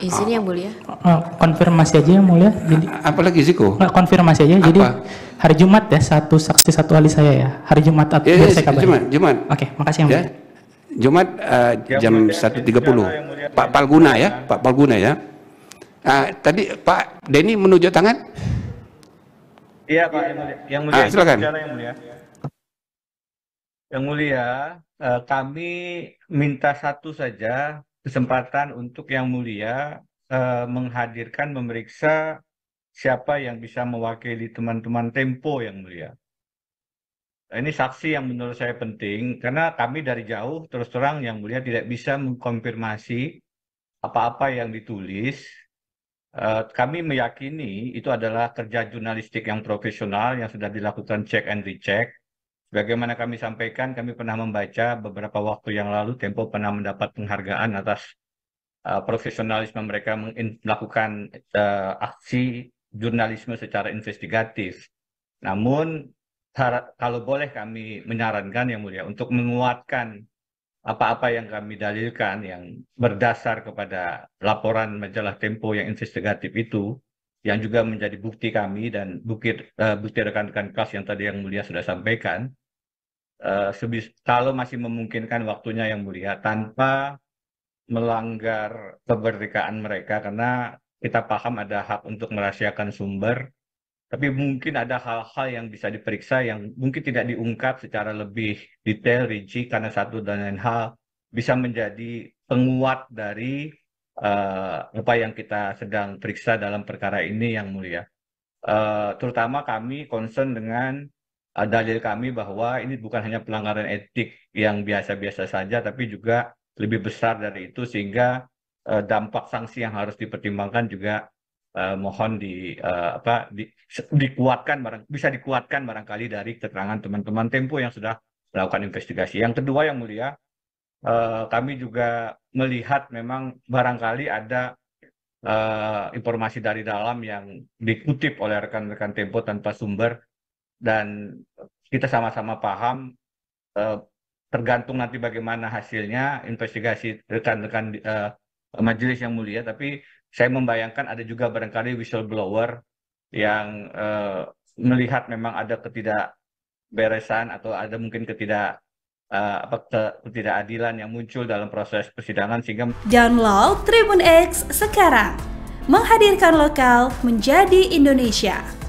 Izin yang mulia. Eh, konfirmasi aja yang mulia. Jadi, Apalagi Ziko? kok? Eh, konfirmasi aja. Apa? Jadi hari Jumat ya, satu saksi satu ahli saya ya. Hari Jumat atau ya, iya, saya kabar. Jumat, Jumat. Oke, makasih yang ya. mulia. Ya. Jumat uh, jam satu tiga puluh. Pak Palguna ya, Pak Palguna ya. Uh, tadi Pak Denny menuju tangan. Iya Pak, yang mulia. Yang mulia ah, silakan. Yang mulia. Yang mulia, kami minta satu saja kesempatan untuk yang mulia eh, menghadirkan memeriksa siapa yang bisa mewakili teman-teman Tempo yang mulia. Nah, ini saksi yang menurut saya penting karena kami dari jauh terus terang yang mulia tidak bisa mengkonfirmasi apa-apa yang ditulis. Eh, kami meyakini itu adalah kerja jurnalistik yang profesional yang sudah dilakukan check and recheck Bagaimana kami sampaikan, kami pernah membaca beberapa waktu yang lalu Tempo pernah mendapat penghargaan atas uh, profesionalisme mereka melakukan uh, aksi jurnalisme secara investigatif. Namun kalau boleh kami menyarankan yang mulia untuk menguatkan apa-apa yang kami dalilkan yang berdasar kepada laporan majalah Tempo yang investigatif itu yang juga menjadi bukti kami dan bukti eh, bukti rekan-rekan kelas yang tadi yang mulia sudah sampaikan uh, kalau masih memungkinkan waktunya yang mulia tanpa melanggar kemerdekaan mereka karena kita paham ada hak untuk merahasiakan sumber tapi mungkin ada hal-hal yang bisa diperiksa yang mungkin tidak diungkap secara lebih detail, rinci, karena satu dan lain hal bisa menjadi penguat dari uh, eh, apa yang kita sedang periksa dalam perkara ini yang mulia. Uh, terutama kami concern dengan uh, dalil kami bahwa ini bukan hanya pelanggaran etik yang biasa-biasa saja, tapi juga lebih besar dari itu sehingga uh, dampak sanksi yang harus dipertimbangkan juga uh, mohon di uh, apa di, dikuatkan barang bisa dikuatkan barangkali dari keterangan teman-teman Tempo yang sudah melakukan investigasi. Yang kedua yang mulia Eh, kami juga melihat memang barangkali ada eh, informasi dari dalam yang dikutip oleh rekan rekan tempo tanpa sumber dan kita sama-sama paham eh, tergantung nanti bagaimana hasilnya investigasi rekan-rekan majelis yang mulia tapi saya membayangkan ada juga barangkali whistleblower yang melihat memang ada ketidakberesan atau ada mungkin ketidak Eh, apa ketidakadilan yang muncul dalam proses persidangan sehingga download Tribun X sekarang menghadirkan lokal menjadi Indonesia.